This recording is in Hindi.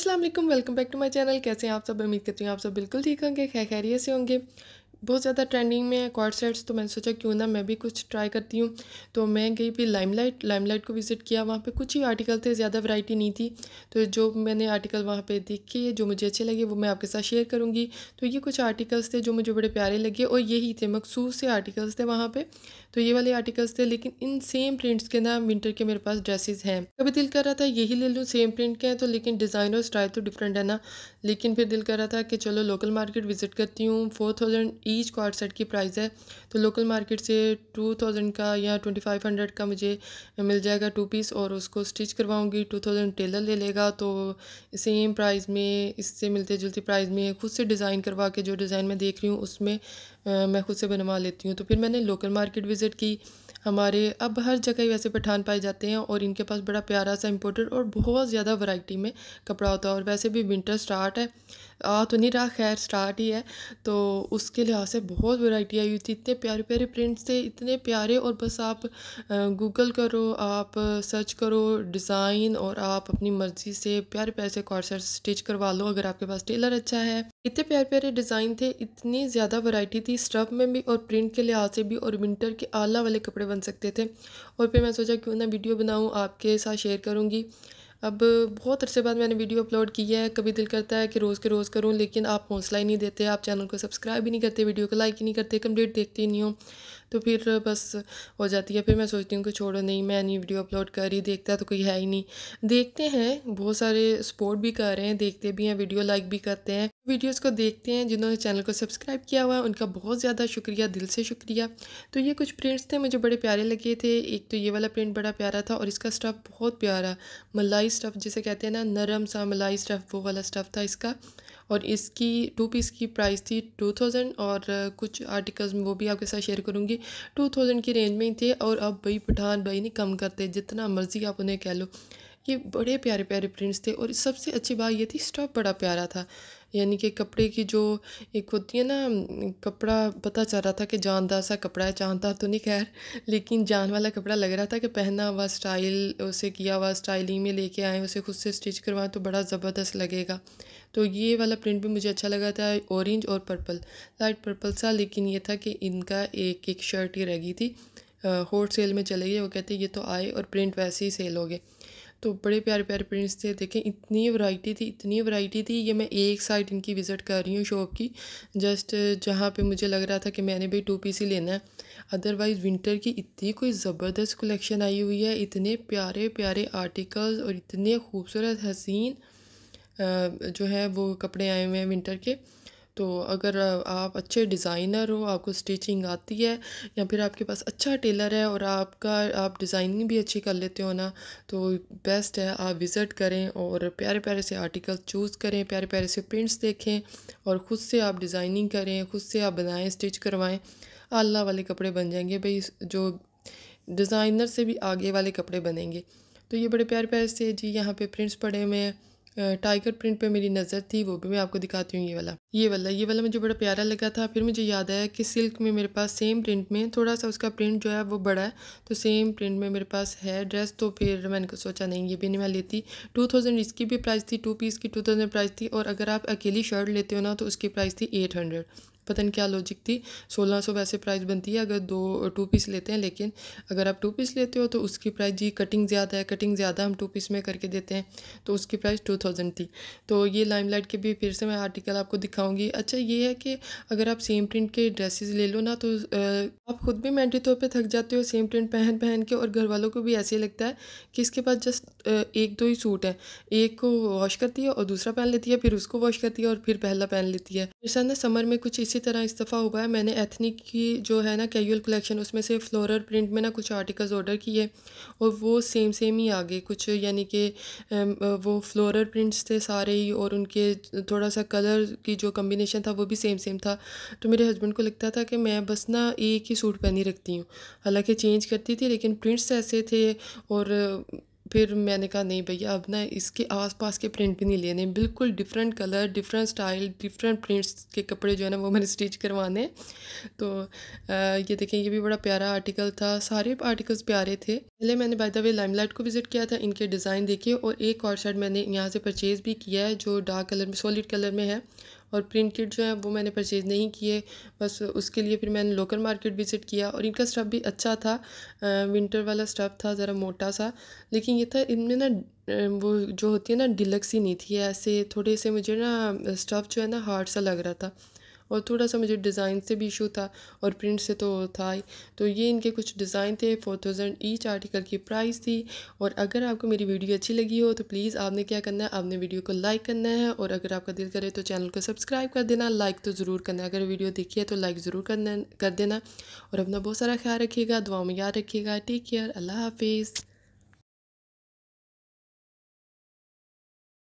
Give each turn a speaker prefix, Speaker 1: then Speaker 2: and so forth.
Speaker 1: Aslam welcome back to my channel कैसे हैं आप सब उम्मीद करती हूँ आप सब बिल्कुल ठीक होंगे खै खैरियत से होंगे बहुत ज़्यादा ट्रेंडिंग में है कॉर्ड सेट्स तो मैंने सोचा क्यों ना मैं भी कुछ ट्राई करती हूँ तो मैं गई भी लाइमलाइट लाइमलाइट को विज़िट किया वहाँ पे कुछ ही आर्टिकल थे ज़्यादा वैरायटी नहीं थी तो जो मैंने आर्टिकल वहाँ पे देखे जो मुझे अच्छे लगे वो मैं आपके साथ शेयर करूँगी तो ये कुछ आर्टिकल्स थे जो मुझे बड़े प्यारे लगे और यही थे मखसूस से आर्टिकल्स थे वहाँ पर तो ये वाले आर्टिकल्स थे लेकिन इन सेम प्रिंट्स के ना विंटर के मेरे पास ड्रेसेज हैं कभी दिल कर रहा था यही ले लूँ सेम प्रिंट के हैं तो लेकिन डिज़ाइन और स्टाइल तो डिफरेंट है ना लेकिन फिर दिल कर रहा था कि चलो लोकल मार्केट विज़िट करती हूँ four thousand each co-ord set की प्राइस है तो लोकल मार्केट से टू थाउजेंड का या ट्वेंटी फाइव हंड्रेड का मुझे मिल जाएगा टू पीस और उसको स्टिच करवाऊँगी टू थाउजेंड टेलर ले लेगा तो सेम प्राइस में इससे मिलते जुलती प्राइस में खुद से डिज़ाइन करवा के जो डिज़ाइन मैं देख रही हूँ उसमें मैं खुद से बनवा लेती हूँ तो फिर मैंने लोकल मार्केट विज़िट की हमारे अब हर जगह वैसे पठान पाए जाते हैं और इनके पास बड़ा प्यारा सा इम्पोर्टेड और बहुत ज़्यादा वैरायटी में कपड़ा होता है और वैसे भी विंटर स्टार्ट है तो रहा खैर स्टार्ट ही है तो उसके लिहाज से बहुत वैरायटी आई हुई थी इतने प्यारे प्यारे प्रिंट्स थे इतने प्यारे और बस आप गूगल करो आप सर्च करो डिज़ाइन और आप अपनी मर्ज़ी से प्यारे प्यारे से कॉर्सर स्टिच करवा लो अगर आपके पास टेलर अच्छा है इतने प्यारे प्यारे डिज़ाइन थे इतनी ज़्यादा वैरायटी थी स्टफ में भी और प्रिंट के लिहाज से भी और विंटर के आला वाले कपड़े बन सकते थे और फिर मैं सोचा क्यों ना वीडियो बनाऊँ आपके साथ शेयर करूँगी अब बहुत अरसे बाद मैंने वीडियो अपलोड की है कभी दिल करता है कि रोज़ के रोज़ करूँ लेकिन आप हौसला ही नहीं देते आप चैनल को सब्सक्राइब ही नहीं करते वीडियो को लाइक ही नहीं करते कम्प्लीट देखते ही नहीं हो तो फिर बस हो जाती है फिर मैं सोचती हूँ कि छोड़ो नहीं मैं नहीं वीडियो अपलोड कर रही देखता तो कोई है ही नहीं देखते हैं बहुत सारे सपोर्ट भी कर रहे हैं देखते भी हैं वीडियो लाइक भी करते हैं वीडियोस को देखते हैं जिन्होंने चैनल को सब्सक्राइब किया हुआ है उनका बहुत ज़्यादा शुक्रिया दिल से शुक्रिया तो ये कुछ प्रिंट्स थे मुझे बड़े प्यारे लगे थे एक तो ये वाला प्रिंट बड़ा प्यारा था और इसका स्टफ़ बहुत प्यारा मलाई स्टफ़ जिसे कहते हैं ना नरम सा मलाई स्टफ़ वो वाला स्टफ़ था इसका और इसकी टू पीस की प्राइस थी टू थाउजेंड और कुछ आर्टिकल्स वो भी आपके साथ शेयर करूँगी टू थाउजेंड की रेंज में ही थे और अब भाई पठान भाई नहीं कम करते जितना मर्ज़ी आप उन्हें कह लो ये बड़े प्यारे प्यारे प्रिंट्स थे और सबसे अच्छी बात ये थी स्टॉप बड़ा प्यारा था यानी कि कपड़े की जो एक होती है ना कपड़ा पता चल रहा था कि जानदार सा कपड़ा है जानदार तो नहीं खैर लेकिन जान वाला कपड़ा लग रहा था कि पहना हुआ स्टाइल उसे किया हुआ स्टाइलिंग में लेके आए उसे खुद से स्टिच करवाएं तो बड़ा ज़बरदस्त लगेगा तो ये वाला प्रिंट भी मुझे अच्छा लगा था ऑरेंज और पर्पल लाइट पर्पल सा लेकिन ये था कि इनका एक एक शर्ट ही रह गई थी होल सेल में चले गए वो कहते ये तो आए और प्रिंट वैसे ही सेल हो गए तो बड़े प्यारे प्यारे प्रिंट्स थे देखें इतनी वैरायटी थी इतनी वैरायटी थी ये मैं एक साइड इनकी विज़िट कर रही हूँ शॉप की जस्ट जहाँ पे मुझे लग रहा था कि मैंने भी टू पीस ही लेना है अदरवाइज़ विंटर की इतनी कोई ज़बरदस्त कलेक्शन आई हुई है इतने प्यारे प्यारे आर्टिकल्स और इतने खूबसूरत हसीन जो है वो कपड़े आए हुए हैं विंटर के तो अगर आप अच्छे डिज़ाइनर हो आपको स्टिचिंग आती है या फिर आपके पास अच्छा टेलर है और आपका आप डिज़ाइनिंग भी अच्छी कर लेते हो ना तो बेस्ट है आप विज़िट करें और प्यारे प्यारे से आर्टिकल चूज़ करें प्यारे प्यारे से प्रिंट्स देखें और ख़ुद से आप डिज़ाइनिंग करें ख़ुद से आप बनाएं स्टिच करवाएं अल्लाह वाले कपड़े बन जाएंगे भाई जो डिज़ाइनर से भी आगे वाले कपड़े बनेंगे तो ये बड़े प्यारे प्यारे से जी यहाँ पे प्रिंट्स पड़े हुए हैं टाइगर प्रिंट पे मेरी नज़र थी वो भी मैं आपको दिखाती हूँ ये वाला ये वाला ये वाला मुझे बड़ा प्यारा लगा था फिर मुझे याद आया कि सिल्क में मेरे पास सेम प्रिंट में थोड़ा सा उसका प्रिंट जो है वो बड़ा है तो सेम प्रिंट में मेरे पास है ड्रेस तो फिर मैंने सोचा नहीं ये भी नहीं मैं लेती टू थाउजेंड इसकी भी प्राइस थी टू पीस की टू थाउजेंड प्राइस थी और अगर आप अकेली शर्ट लेते हो ना तो उसकी प्राइस थी एट हंड्रेड पता नहीं क्या लॉजिक थी सोलह सौ वैसे प्राइस बनती है अगर दो टू पीस लेते हैं लेकिन अगर आप टू पीस लेते हो तो उसकी प्राइस जी कटिंग ज़्यादा है कटिंग ज़्यादा हम टू पीस में करके देते हैं तो उसकी प्राइस टू थाउजेंड थी तो ये लाइमलाइट के भी फिर से मैं आर्टिकल आपको दिखाऊंगी अच्छा ये है कि अगर आप सेम प्रिंट के ड्रेसेज ले लो ना तो आप खुद भी मैंटी तौर पर थक जाते हो सेम प्रिंट पहन पहन के और घर वालों को भी ऐसे लगता है कि इसके पास जस्ट एक दो ही सूट है एक को वॉश करती है और दूसरा पहन लेती है फिर उसको वॉश करती है और फिर पहला पहन लेती है फिर ना समर में कुछ इसी इसी तरह इस्तीफ़ा हुआ है मैंने एथनिक की जो है ना कैजुअल कलेक्शन उसमें से फ्लोरल प्रिंट में ना कुछ आर्टिकल्स ऑर्डर किए और वो सेम सेम ही आ गए कुछ यानी कि वो फ्लोरल प्रिंट्स थे सारे ही और उनके थोड़ा सा कलर की जो कम्बिनेशन था वो भी सेम सेम था तो मेरे हस्बैंड को लगता था कि मैं बस ना एक ही सूट पहनी रखती हूँ हालाँकि चेंज करती थी लेकिन प्रिंट्स ऐसे थे और फिर मैंने कहा नहीं भैया अब ना इसके आसपास के प्रिंट भी नहीं लेने बिल्कुल different colour different style different prints के कपड़े जो है ना वो मैंने स्टिच करवाने तो आ, ये देखें ये भी बड़ा प्यारा आर्टिकल था सारे आर्टिकल्स प्यारे थे पहले मैंने बाय द वे लाइमलाइट को विज़िट किया था इनके डिज़ाइन देखे और एक और शर्ट मैंने यहाँ से परचेज़ भी किया है जो डार्क कलर में सॉलिड कलर में है और प्रिंटेड जो है वो मैंने परचेज़ नहीं किए बस उसके लिए फिर मैंने लोकल मार्केट विज़िट किया और इनका स्टफ़ भी अच्छा था विंटर वाला स्टफ़ था ज़रा मोटा सा लेकिन ये था इनमें ना वो जो होती है ना डिलक्स ही नहीं थी ऐसे थोड़े से मुझे ना स्टफ़ जो है ना हार्ड सा लग रहा था और थोड़ा सा मुझे डिज़ाइन से भी इशू था और प्रिंट से तो था ही तो ये इनके कुछ डिज़ाइन थे फोर थाउजेंड ईच आर्टिकल की प्राइस थी और अगर आपको मेरी वीडियो अच्छी लगी हो तो प्लीज़ आपने क्या करना है आपने वीडियो को लाइक करना है और अगर आपका दिल करे तो चैनल को सब्सक्राइब कर देना लाइक तो ज़रूर करना अगर वीडियो देखिए तो लाइक ज़रूर करना कर देना और अपना बहुत सारा ख्याल रखिएगा दुआ में याद रखिएगा टेक केयर अल्लाह हाफिज़